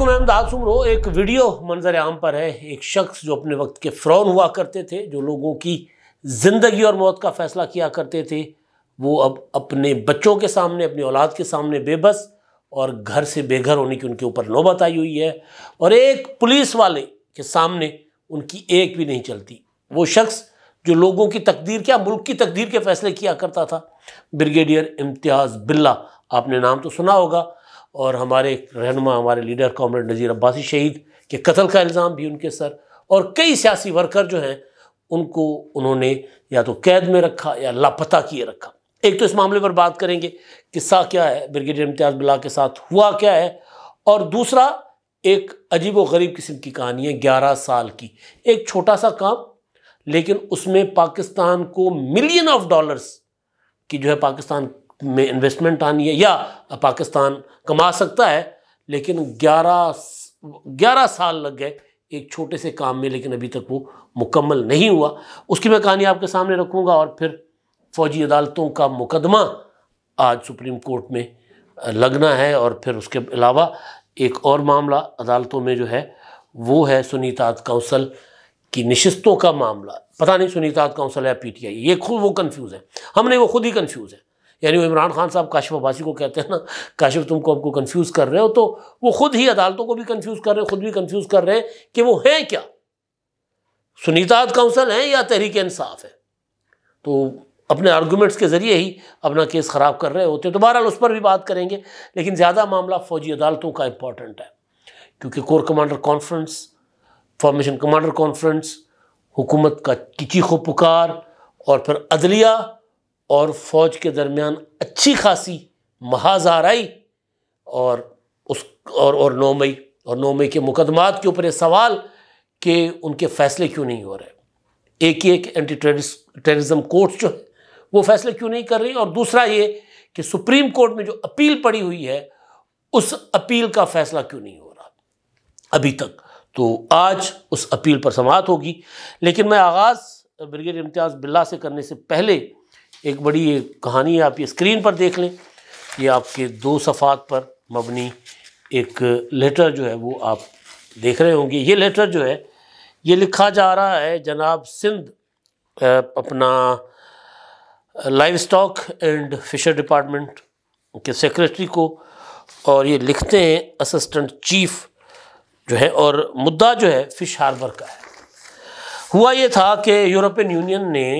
आपको मैं दाद एक वीडियो मंजर आम पर है एक शख्स जो अपने वक्त के फ्रौन हुआ करते थे जो लोगों की ज़िंदगी और मौत का फ़ैसला किया करते थे वो अब अपने बच्चों के सामने अपनी औलाद के सामने बेबस और घर से बेघर होने की उनके ऊपर नौबत आई हुई है और एक पुलिस वाले के सामने उनकी एक भी नहीं चलती वो शख्स जो लोगों की तकदीर क्या मुल्क की तकदीर के फ़ैसले किया करता था ब्रिगेडियर इम्तियाज़ बिल्ला आपने नाम तो सुना होगा और हमारे रहनुमा हमारे लीडर कॉमरेड नज़ीर अब्बासी शहीद के कत्ल का इल्ज़ाम भी उनके सर और कई सियासी वर्कर जो हैं उनको उन्होंने या तो कैद में रखा या लापता किए रखा एक तो इस मामले पर बात करेंगे किस्सा क्या है ब्रिगेडियर इम्तियाज़ बिला के साथ हुआ क्या है और दूसरा एक अजीब व गरीब किस्म की कहानी है ग्यारह साल की एक छोटा सा काम लेकिन उसमें पाकिस्तान को मिलियन ऑफ डॉलर्स की जो है पाकिस्तान में इन्वेस्टमेंट आनी है या पाकिस्तान कमा सकता है लेकिन ग्यारह ग्यारह साल लग गए एक छोटे से काम में लेकिन अभी तक वो मुकम्मल नहीं हुआ उसकी मैं कहानी आपके सामने रखूँगा और फिर फ़ौजी अदालतों का मुकदमा आज सुप्रीम कोर्ट में लगना है और फिर उसके अलावा एक और मामला अदालतों में जो है वो है सुनीता कौंसल की नशस्तों का मामला पता नहीं सुनीता काउंसिल है पीटीआई ये खुद वो कन्फ्यूज़ है हमने वो खुद ही कन्फ्यूज़ है यानी वो इमरान खान साहब काशिफ अब्बासी को कहते हैं ना काशिफ तुमको हमको कन्फ्यूज़ कर रहे हो तो वो खुद ही अदालतों को भी कन्फ्यूज़ कर रहे हैं खुद भी कन्फ्यूज़ कर रहे हैं कि वो हैं क्या सुनीताज काउंसिल हैं या तहरीक इंसाफ है तो अपने आर्गूमेंट्स के ज़रिए ही अपना केस ख़राब कर रहे होते हैं तो बहरहाल उस पर भी बात करेंगे लेकिन ज़्यादा मामला फ़ौजी अदालतों का इम्पॉर्टेंट है क्योंकि core commander conference formation commander conference हुकूमत का की चीखो पुकार और फिर अदलिया और फ़ौज के दरमियान अच्छी खासी महाजार आई और उस और और नौ मई और नौ मई के मुकदमात के ऊपर ये सवाल कि उनके फ़ैसले क्यों नहीं हो रहे एक ही एक एंटी टेररिज्म कोर्ट्स जो है वो फैसले क्यों नहीं कर रही और दूसरा ये कि सुप्रीम कोर्ट में जो अपील पड़ी हुई है उस अपील का फैसला क्यों नहीं हो रहा अभी तक तो आज उस अपील पर समाप्त होगी लेकिन मैं आगाज़ ब्रिगेड इम्तियाज़ बिल्ला से करने से पहले एक बड़ी कहानी है आप ये स्क्रीन पर देख लें ये आपके दो सफ़ात पर मबनी एक लेटर जो है वो आप देख रहे होंगे ये लेटर जो है ये लिखा जा रहा है जनाब सिंध अपना livestock and fisher department के सेक्रेटरी को और ये लिखते हैं असिस्टेंट चीफ जो है और मुद्दा जो है फ़िश हार्बर का है हुआ ये था कि यूरोपियन यूनियन ने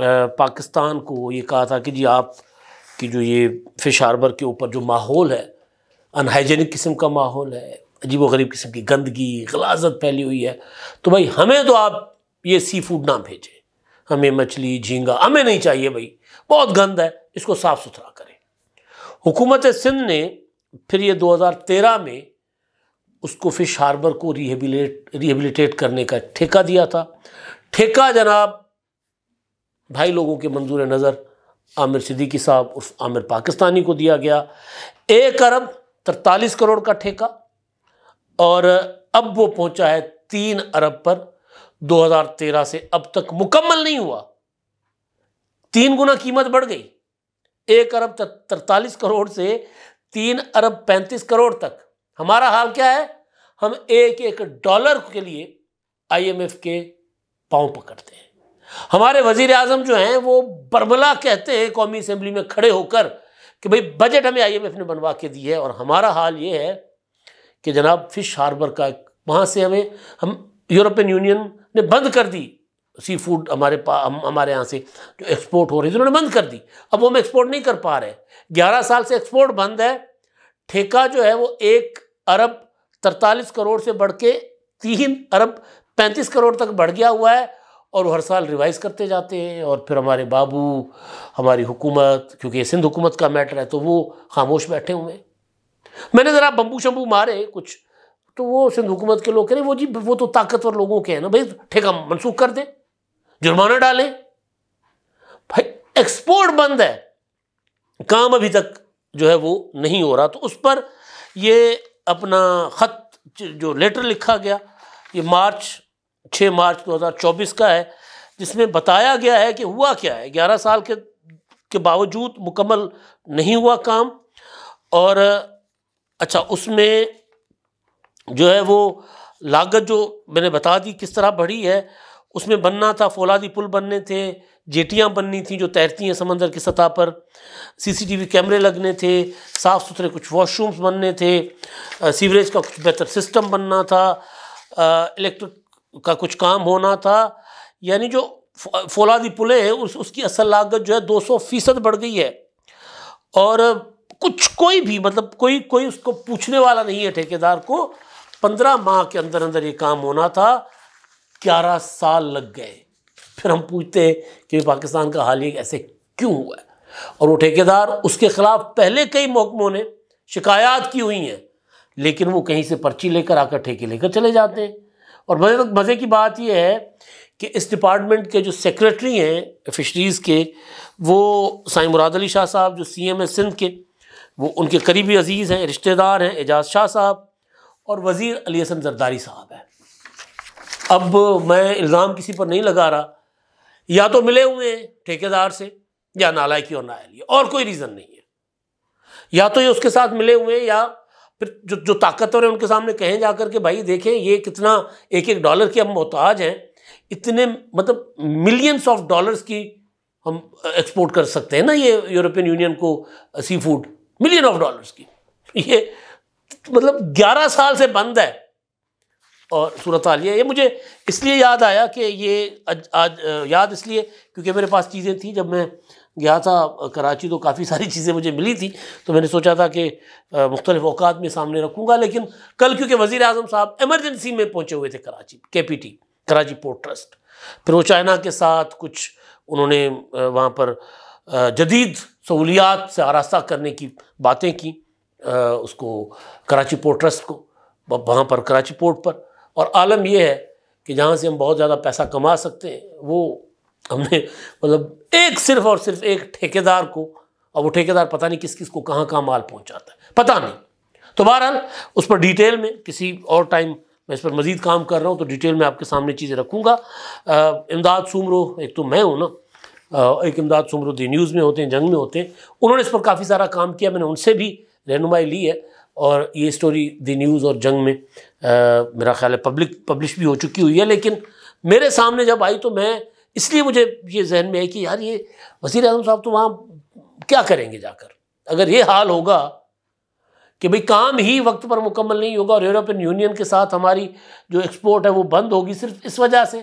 पाकिस्तान को ये कहा था कि जी आप कि जो ये फ़िश हार्बर के ऊपर जो माहौल है अनहाइजेनिक किस्म का माहौल है अजीब व गरीब किस्म की गंदगी गलाजत फैली हुई है तो भाई हमें तो आप ये सी फूड ना भेजें हमें मछली झींगा हमें नहीं चाहिए भाई बहुत गंद है इसको साफ़ सुथरा करें हुकूमत सिंध ने फिर ये 2013 में उसको फ़िश हार्बर को रिहेबिलेट रिहेबिलिटेट करने का ठेका दिया था ठेका जनाब ढाई लोगों के मंजूर नज़र आमिर सिद्दीकी साहब उस आमिर पाकिस्तानी को दिया गया एक अरब तरतालीस करोड़ का ठेका और अब वो पहुंचा है तीन अरब पर 2013 से अब तक मुकम्मल नहीं हुआ तीन गुना कीमत बढ़ गई एक अरब तरतालीस करोड़ से तीन अरब पैंतीस करोड़ तक हमारा हाल क्या है हम एक एक डॉलर के लिए आईएमएफ के पांव पकड़ते हैं हमारे वजीर आजम जो हैं वो बरबला कहते हैं कौमी असम्बली में खड़े होकर कि भाई बजट हमें आई एम एफ ने बनवा के दी है और हमारा हाल ये है कि जनाब फ़िश हार्बर का वहाँ से हमें हम यूरोपियन यूनियन ने बंद कर दी सी फूड हमारे पा हम हमारे यहाँ से जो एक्सपोर्ट हो रही थी उन्होंने बंद कर दी अब वो हम एक्सपोर्ट नहीं कर पा रहे ग्यारह साल से एक्सपोर्ट बंद है ठेका जो है वो एक अरब तरतालीस करोड़ से बढ़ के तीन अरब पैंतीस करोड़ तक बढ़ गया हुआ है और वो हर साल रिवाइज़ करते जाते हैं और फिर हमारे बाबू हमारी हुकूमत क्योंकि ये सिंध हुकूमत का मैटर है तो वो खामोश बैठे हुए हैं मैंने ज़रा बम्बू शम्बू मारे कुछ तो वो सिंध हुकूमत के लोग कह रहे वो जी वो तो ताकतवर लोगों के हैं ना भाई ठेका मनसूख कर दें जुर्माना डालें भाई एक्सपोर्ट बंद है काम अभी तक जो है वो नहीं हो रहा तो उस पर ये अपना ख़त जो लेटर लिखा गया ये मार्च छः मार्च 2024 का है जिसमें बताया गया है कि हुआ क्या है ग्यारह साल के के बावजूद मुकम्मल नहीं हुआ काम और अच्छा उसमें जो है वो लागत जो मैंने बता दी किस तरह बढ़ी है उसमें बनना था फौलादी पुल बनने थे जेटियाँ बननी थी जो तैरती हैं समंदर की सतह पर सीसीटीवी कैमरे लगने थे साफ़ सुथरे कुछ वॉशरूम्स बनने थे सीवरेज का कुछ बेहतर सिस्टम बनना था इलेक्ट्रिक का कुछ काम होना था यानी जो फौलादी पुले है उस उसकी असल लागत जो है दो सौ फीसद बढ़ गई है और कुछ कोई भी मतलब कोई कोई उसको पूछने वाला नहीं है ठेकेदार को पंद्रह माह के अंदर अंदर ये काम होना था ग्यारह साल लग गए फिर हम पूछते हैं कि पाकिस्तान का हाल ही ऐसे क्यों हुआ है और वो ठेकेदार उसके खिलाफ पहले कई महकमों ने शिकायत की हुई हैं लेकिन वो कहीं से पर्ची लेकर आकर ठेके लेकर चले जाते हैं और मज़े मज़े की बात यह है कि इस डिपार्टमेंट के जो सेक्रेटरी हैं फिशरीज़ के वो साई मुराद अली शाह साहब जो सी एम है सिंध के वो उनके करीबी अजीज़ हैं रिश्तेदार हैं एजाज शाह साहब और वज़ीर अली हसन जरदारी साहब हैं अब मैं इल्ज़ाम किसी पर नहीं लगा रहा या तो मिले हुए हैं ठेकेदार से या नालायकी और नायली और कोई रीज़न नहीं है या तो ये उसके साथ मिले हुए हैं या फिर जो जो ताकतवर हैं उनके सामने कहें जा के भाई देखें ये कितना एक एक डॉलर के हम मोहताज हैं इतने मतलब मिलियंस ऑफ डॉलर्स की हम एक्सपोर्ट कर सकते हैं ना ये यूरोपियन यूनियन को seafood million of dollars की ये मतलब ग्यारह साल से बंद है और सूरत हाल ये मुझे इसलिए याद आया कि ये आज, आज याद इसलिए क्योंकि मेरे पास चीज़ें थी जब मैं गया था कराची तो काफ़ी सारी चीज़ें मुझे मिली थी तो मैंने सोचा था कि मुख्तलिफ अवकात में सामने रखूँगा लेकिन कल क्योंकि वज़ी अजम साहब एमरजेंसी में पहुँचे हुए थे कराची के P T Karachi port trust फिर वो चाइना के साथ कुछ उन्होंने वहाँ पर जदीद सहूलियात से आरास्ता करने की बातें की उसको कराची पोर्ट ट्रस्ट को वहाँ पर कराची पोर्ट पर और आलम यह है कि जहाँ से हम बहुत ज़्यादा पैसा कमा सकते हैं वो हमने मतलब एक सिर्फ और सिर्फ एक ठेकेदार को और वो ठेकेदार पता नहीं किस किस को कहाँ कहाँ माल पहुँचाता है पता नहीं तो बहरहाल उस पर डिटेल में किसी और टाइम मैं इस पर मज़ीद काम कर रहा हूँ तो डिटेल में आपके सामने चीज़ें रखूँगा इमदाद सुमरो एक तो मैं हूँ ना एक इमदाद सुमरो दी न्यूज़ में होते हैं जंग में होते हैं उन्होंने इस पर काफ़ी सारा काम किया मैंने उनसे भी रहनुमाई ली है और ये स्टोरी दी न्यूज़ और जंग में आ, मेरा ख्याल है पब्लिक पब्लिश भी हो चुकी हुई है लेकिन मेरे सामने जब आई तो मैं इसलिए मुझे ये जहन में है कि यार ये वजीर अजम साहब तो वहाँ क्या करेंगे जाकर अगर ये हाल होगा कि भाई काम ही वक्त पर मुकम्मल नहीं होगा और यूरोपियन यूनियन के साथ हमारी जो एक्सपोर्ट है वो बंद होगी सिर्फ इस वजह से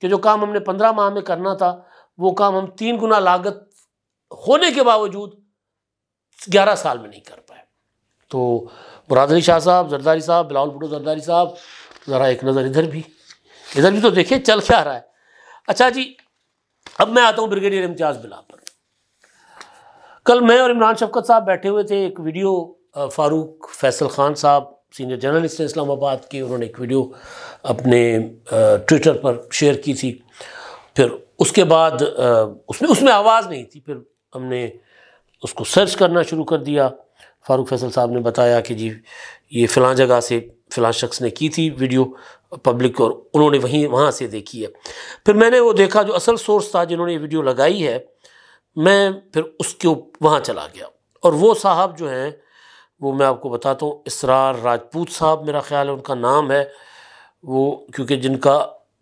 कि जो काम हमने पंद्रह माह में करना था वो काम हम तीन गुना लागत होने के बावजूद ग्यारह साल में नहीं कर पाए तो बरदरी शाह साहब जरदारी साहब बिलावल भुटो जरदारी साहब ज़रा एक नज़र इधर भी इधर भी तो देखिए चल क्या रहा है अच्छा जी अब मैं आता हूँ ब्रिगेडियर इम्तियाज़ बिला पर कल मैं और इमरान शफकत साहब बैठे हुए थे एक वीडियो फारूक फैसल ख़ान साहब सीनियर जर्नलिस्ट हैं इस्लामाबाद के उन्होंने एक वीडियो अपने ट्विटर पर शेयर की थी फिर उसके बाद उसमें उसमें आवाज़ नहीं थी फिर हमने उसको सर्च करना शुरू कर दिया फारूक फैसल साहब ने बताया कि जी ये फ़लाँ जगह से फिलहाल शख्स ने की थी वीडियो पब्लिक और उन्होंने वहीं वहाँ से देखी है फिर मैंने वो देखा जो असल सोर्स था जिन्होंने ये वीडियो लगाई है मैं फिर उसके वहाँ चला गया और वो साहब जो हैं वो मैं आपको बताता हूँ इसरार राजपूत साहब मेरा ख्याल है उनका नाम है वो क्योंकि जिनका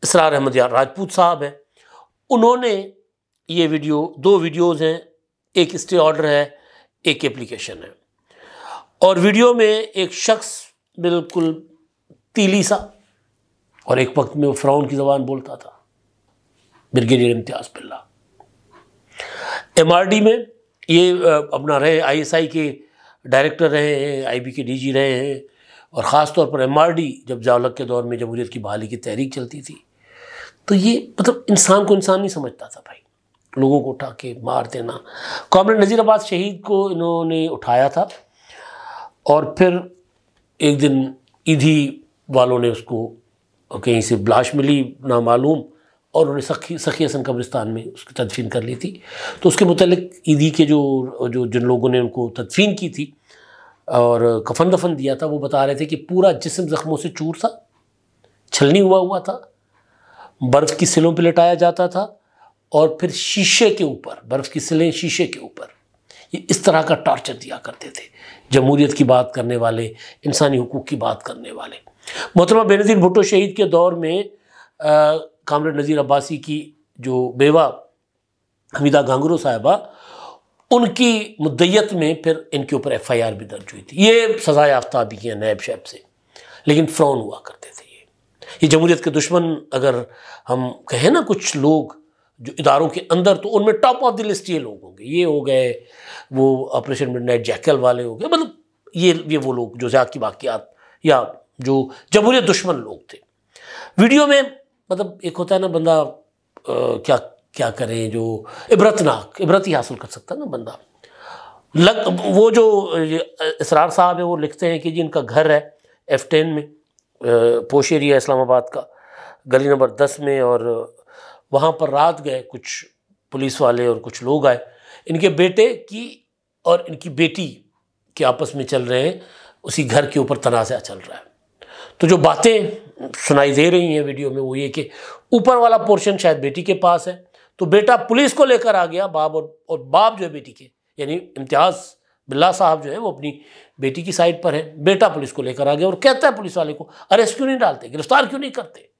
इसरार अहमद यार राजपूत साहब हैं उन्होंने ये वीडियो दो वीडियोज़ हैं एक स्टे ऑर्डर है एक एप्लीकेशन है और वीडियो में एक शख्स बिल्कुल तीली सा और एक वक्त में वो फ्राउन की जबान बोलता था ब्रिगेडियर इम्तियाज बिल्ला एमआरडी में ये अपना रहे आईएसआई के डायरेक्टर रहे हैं आईबी के डीजी रहे हैं और ख़ास तौर पर एमआरडी जब जावलक के दौर में जमहूरियत की बहाली की तहरीक चलती थी तो ये मतलब इंसान को इंसान नहीं समझता था भाई लोगों को उठा के मार देना कॉमरेड नज़ीराबाद शहीद को इन्होंने उठाया था और फिर एक दिन ईदी वालों ने उसको कहीं से ब्लाश मिली ना मालूम और उन्होंने सखी सखी हसन कब्रिस्तान में उसकी तदफीन कर ली थी तो उसके मतलब ईदी के जो जो जिन लोगों ने उनको तदफीन की थी और कफन दफन दिया था वो बता रहे थे कि पूरा जिसम ज़ख्मों से चूर था छलनी हुआ हुआ था बर्फ़ की सिलों पर लटाया जाता था और फिर शीशे के ऊपर बर्फ़ की सिलें शीशे के ऊपर ये इस तरह का टॉर्चर दिया करते थे जमहूरियत की बात करने वाले इंसानी हकूक़ की बात करने वाले मोहतरमा बेनज़ीर भुटो शहीद के दौर में कामरेड नज़ीर अब्बासी की जो बेवा हमीदा गांगुरो साहबा उनकी मुद्दत में फिर इनके ऊपर एफ आई आर भी दर्ज हुई थी ये सज़ा याफ्ता भी हैं नैब शैब से लेकिन फ़्रौन हुआ करते थे ये ये जमहूरीत के दुश्मन अगर हम कहें ना कुछ लोग जो इदारों के अंदर तो उनमें टॉप ऑफ द लिस्ट ये लोग होंगे ये हो गए वो ऑपरेशन नाइट जैकल वाले हो गए मतलब ये ये वो लोग जो ज़्यादा की वाक़ात या जो जमहूरी दुश्मन लोग थे वीडियो में मतलब एक होता है ना बंदा आ, क्या क्या करें जो इबरतनाक इबरत ही हासिल कर सकता ना बंदा लग वो जो इसरार साहब है वो लिखते हैं कि जी इनका घर है एफ टेन में पोश एरिया इस्लामाबाद का गली नंबर दस में और वहाँ पर रात गए कुछ पुलिस वाले और कुछ लोग आए इनके बेटे की और इनकी बेटी के आपस में चल रहे हैं उसी घर के ऊपर तनाज़ा चल रहा है तो जो बातें सुनाई दे रही हैं वीडियो में वो ये कि ऊपर वाला पोर्शन शायद बेटी के पास है तो बेटा पुलिस को लेकर आ गया बाप और और बाप जो है बेटी के यानी इम्तियाज़ बिल्ला साहब जो है वो अपनी बेटी की साइड पर है बेटा पुलिस को लेकर आ गया और कहता है पुलिस वाले को अरेस्ट क्यों नहीं डालते गिरफ्तार क्यों नहीं करते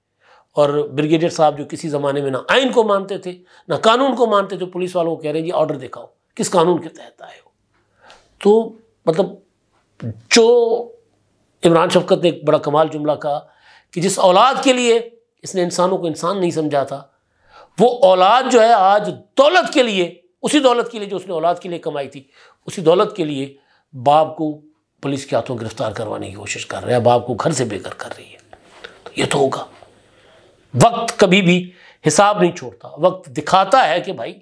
और ब्रिगेडियर साहब जो किसी ज़माने में ना आइन को मानते थे ना कानून को मानते थे पुलिस वालों को कह रहे हैं जी ऑर्डर दिखाओ किस कानून के तहत आए हो तो मतलब जो इमरान शफकत ने एक बड़ा कमाल जुमला कहा कि जिस औलाद के लिए इसने इंसानों को इंसान नहीं समझा था वो औलाद जो है आज दौलत के लिए उसी दौलत के लिए जो उसने औलाद के लिए कमाई थी उसी दौलत के लिए बाप को पुलिस के हाथों गिरफ्तार करवाने की कोशिश कर रहा है बाप को घर से बेघर कर रही है तो ये तो होगा वक्त कभी भी हिसाब नहीं छोड़ता वक्त दिखाता है कि भाई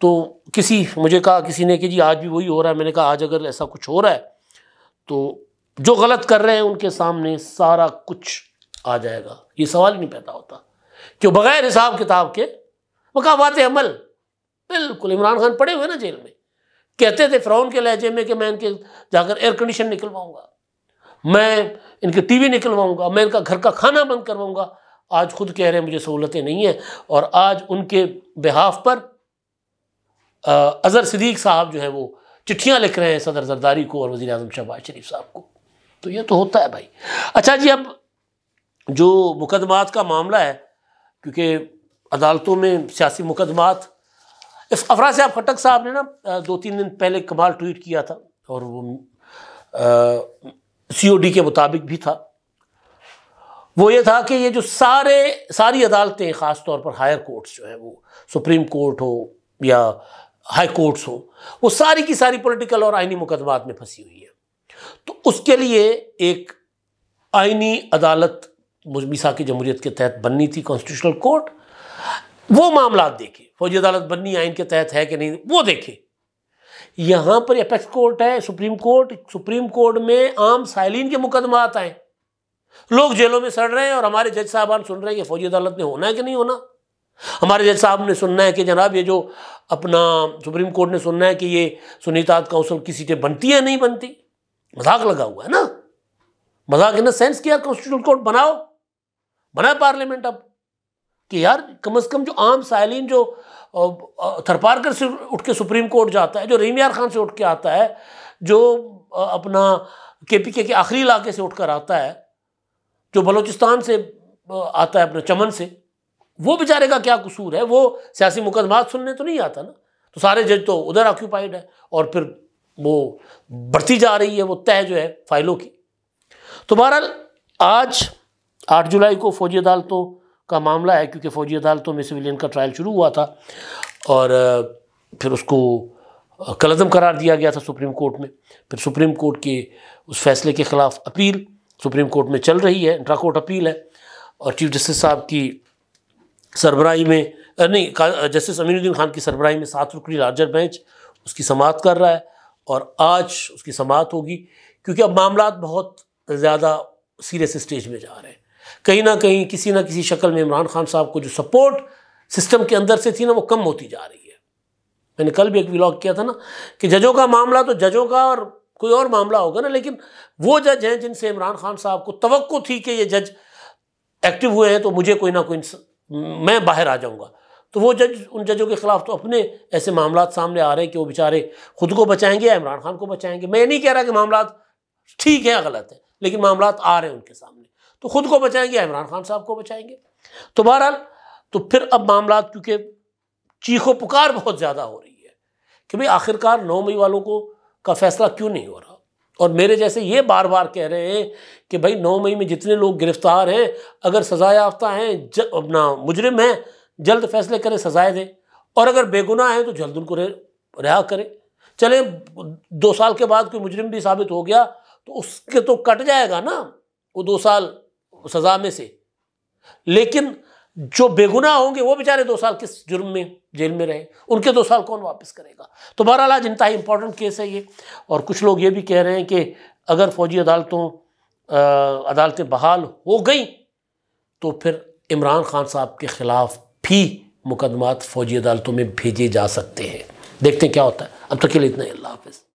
तो किसी मुझे कहा किसी ने कि जी आज भी वही हो रहा है मैंने कहा आज अगर ऐसा कुछ हो रहा है तो जो गलत कर रहे हैं उनके सामने सारा कुछ आ जाएगा ये सवाल ही नहीं पैदा होता कि बगैर हिसाब किताब के बात अमल बिल्कुल इमरान खान पड़े हुए ना जेल में कहते थे फ़्रौन के लहजे में कि मैं इनके जाकर एयर कंडीशन निकलवाऊंगा मैं इनके टीवी निकलवाऊंगा मैं इनका घर का खाना बंद करवाऊंगा आज खुद कह रहे हैं मुझे सहूलतें नहीं हैं और आज उनके बिहाफ पर अज़र सदीक साहब जो है वो चिट्ठियाँ लिख रहे हैं सदर जरदारी को और वज़ी अजम शहबाज शरीफ साहब को तो ये तो होता है भाई अच्छा जी अब जो मुकदमात का मामला है क्योंकि अदालतों में सियासी मुकदमात अफरा साहब खटक साहब ने ना दो तीन दिन पहले कमाल ट्वीट किया था और वो सी ओ डी के मुताबिक भी था वो ये था कि ये जो सारे सारी अदालतें ख़ास तौर पर हायर कोर्ट्स जो है वो सुप्रीम कोर्ट हो या हाई कोर्ट्स हो वो सारी की सारी पॉलिटिकल और आइनी मुकदमात में फंसी हुई है तो उसके लिए एक आइनी अदालत मिसा की जमहूरियत के तहत बननी थी कॉन्स्टिट्यूशनल कोर्ट वो मामला देखे फौजी अदालत बननी आइन के तहत है कि नहीं वो देखे यहाँ पर अपेक्स कोर्ट है सुप्रीम कोर्ट सुप्रीम कोर्ट में आम साइलिन के मुकदमात आए लोग जेलों में सड़ रहे हैं और हमारे जज साहबान सुन रहे हैं कि फौजी अदालत में होना है कि नहीं होना हमारे जज साहब ने सुनना है कि जनाब ये जो अपना सुप्रीम कोर्ट ने सुनना है कि ये सुनीता काउंसिल की सीटें बनती है नहीं बनती मजाक लगा हुआ है ना मजाक इन सेंस किया कॉन्स्टिट्यूशन कोर्ट बनाओ बनाए पार्लियामेंट अब कि यार कम अज़ कम जो आम सालीन जो थरपारकर से उठ के सुप्रीम कोर्ट जाता है जो रहीम खान से उठ के आता है जो अपना के पी के आखिरी इलाके से उठ कर आता है जो बलूचिस्तान से आता है अपने चमन से वो बेचारे का क्या कसूर है वो सियासी मुकदमात सुनने तो नहीं आता ना तो सारे जज तो उधर ऑक्यूपाइड है और फिर वो बढ़ती जा रही है वो तय जो है फाइलों की तो बहरहाल आज आठ जुलाई को फौजी अदालतों का मामला है क्योंकि फौजी अदालतों में सिविलियन का ट्रायल शुरू हुआ था और फिर उसको कलदम करार दिया गया था सुप्रीम कोर्ट में फिर सुप्रीम कोर्ट के उस फैसले के ख़िलाफ़ अपील सुप्रीम कोर्ट में चल रही है इंट्रा कोर्ट अपील है और चीफ जस्टिस साहब की सरबराही में नहीं जस्टिस अमीनुद्दीन खान की सरबराही में सात रुकनी लार्जर बेंच उसकी समाप्त कर रहा है और आज उसकी समाप्त होगी क्योंकि अब मामला बहुत ज़्यादा सीरियस स्टेज में जा रहे हैं कहीं ना कहीं किसी ना किसी शक्ल में इमरान खान साहब को जो सपोर्ट सिस्टम के अंदर से थी ना वो कम होती जा रही है मैंने कल भी एक व्लॉग किया था ना कि जजों का मामला तो जजों का और कोई और मामला होगा ना लेकिन वो जज हैं जिनसे इमरान खान साहब को तो थी कि ये जज एक्टिव हुए हैं तो मुझे कोई ना कोई मैं बाहर आ जाऊँगा तो वो जज उन जजों के खिलाफ तो अपने ऐसे मामला सामने आ रहे हैं कि वो बेचारे खुद को बचाएंगे या इमरान खान को बचाएंगे मैं नहीं कह रहा कि मामला ठीक है या गलत है लेकिन मामला आ रहे हैं उनके सामने तो खुद को बचाएंगे या इमरान खान साहब को बचाएंगे तो बहरहाल तो फिर अब मामला क्योंकि चीखो पुकार बहुत ज़्यादा हो रही है कि भाई आखिरकार नौ मई वालों को का फैसला क्यों नहीं हो रहा और मेरे जैसे ये बार बार कह रहे हैं कि भाई नौ मई में जितने लोग गिरफ्तार हैं अगर सज़ा याफ्ता हैं अपना मुजरिम हैं जल्द फैसले करें सज़ाएँ दें और अगर बेगुनाह हैं तो जल्द उनको रिहा करें चले दो साल के बाद कोई मुजरिम भी साबित हो गया तो उसके तो कट जाएगा ना वो दो साल सज़ा में से लेकिन जो बेगुनाह होंगे वो बेचारे दो साल किस जुर्म में जेल में रहे उनके दो साल कौन वापस करेगा तो बहरहाल आज इंतहा इम्पॉर्टेंट केस है ये और कुछ लोग ये भी कह रहे हैं कि अगर फौजी अदालतों अदालतें बहाल हो गई तो फिर इमरान खान साहब के ख़िलाफ़ भी मुकदमात फ़ौजी अदालतों में भेजे जा सकते हैं देखते हैं क्या होता है अब तक तो के लिए इतना ही अल्लाह हाफिज़